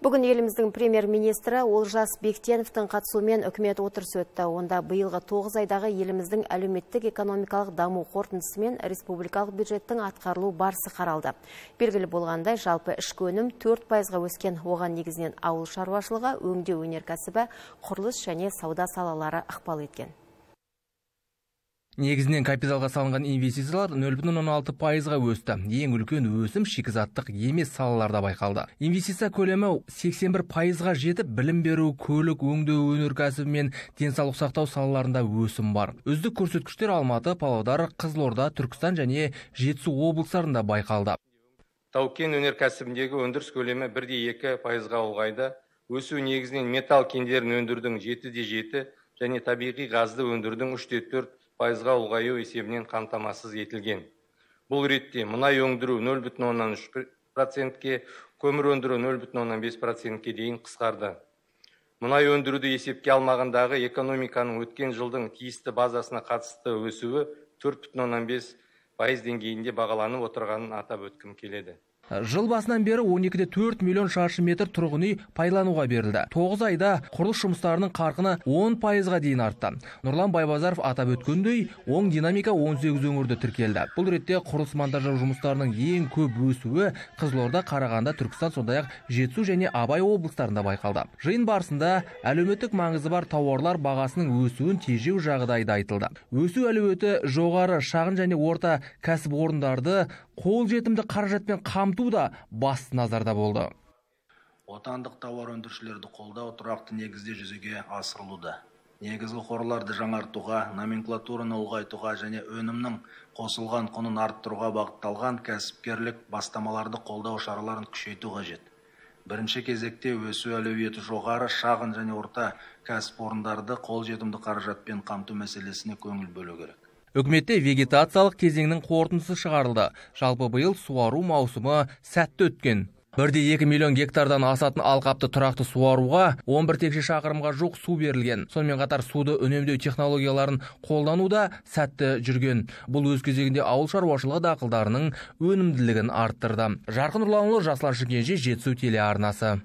Бүгін еліміздің премьер-министрі Олжас Бектеновтың қатысуымен үкімет отырысы өтті. Онда биылғы 9 айдағы еліміздің әлеуметтік экономикалық даму қорытындысы мен республикалық бюджеттің атқарылу барысы қаралды. Белгілі болғандай, жалпы ішкі өнім 4%-ға өскен, оған негізінен ауыл шаруашылығы, өңдеу өнеркәсібі, құрылыс және сауда салалары ықпал еткен негізінен капиталға салынған инвестициялар нөл бүтін алты пайызға өсті ең үлкен өсім шикізаттық емес салаларда байқалды инвестиция көлемі сексен бір пайызға жетіп білім беру көлік өңдеу өнеркәсібі мен денсаулық сақтау салаларында өсім бар үздік көрсеткіштер алматы павлодар қызылорда түркістан және жетісу облыстарында байқалды тау кен өнеркәсібіндегі өндіріс көлемі бір екі пайызға ұлғайды өсу негізінен металл кендерін өндірудің жеті де жеті және табиғи газды өндірудің үш те төрт пайызға ұлғаю есебінен қамтамасыз етілген бұл ретте мұнай өндіру нөл бүтін оннан үш процентке көмір өндіру нөл бүтін оннан бес процентке дейін қысқарды мұнай өндіруді есепке алмағандағы экономиканың өткен жылдың тиісті базасына қатысты өсуі төрт бүтін оннан бес пайыз деңгейінде бағаланып отырғанын атап өткім келеді жыл басынан бері 12-де 4 миллион шаршы метр тұрғын үй пайдалануға берілді 9 айда құрылыс жұмыстарының қарқыны 10 пайызға дейін артты нұрлан байбазаров атап өткендей оң динамика 18 өңірде тіркелді бұл ретте құрылыс монтаждау жұмыстарының ең көп өсуі қызылорда қарағанды түркістан сондай ақ жетісу және абай облыстарында байқалды жиын барысында әлеуметтік маңызы бар тауарлар бағасының өсуін тежеу жағдайы да айтылды өсу әлеуеті жоғары шағын және орта кәсіпорындарды қолжетімді қаражатпен қамту да басты назарда болды отандық тауар өндірушілерді қолдау тұрақты негізде жүзеге асырылуда негізгі қорларды жаңартуға номенклатураны ұлғайтуға және өнімнің қосылған құнын арттыруға бағытталған кәсіпкерлік бастамаларды қолдау шараларын күшейту қажет бірінші кезекте өсу әлеуеті жоғары шағын және орта кәсіпорындарды қолжетімді қаражатпен қамту мәселесіне көңіл бөлу керек үкіметте вегетациялық кезеңнің қорытындысы шығарылды жалпы биыл суару маусымы сәтті өткен бірде екі миллион гектардан асатын алқапты тұрақты суаруға 11 текше шақырымға жоқ су берілген сонымен қатар суды үнемдеу технологияларын қолдану да сәтті жүрген бұл өз кезегінде ауыл шаруашылығы дақылдарының өнімділігін арттырды жарқын нұрланұлы жасұлан шүкенже жетісу телеарнасы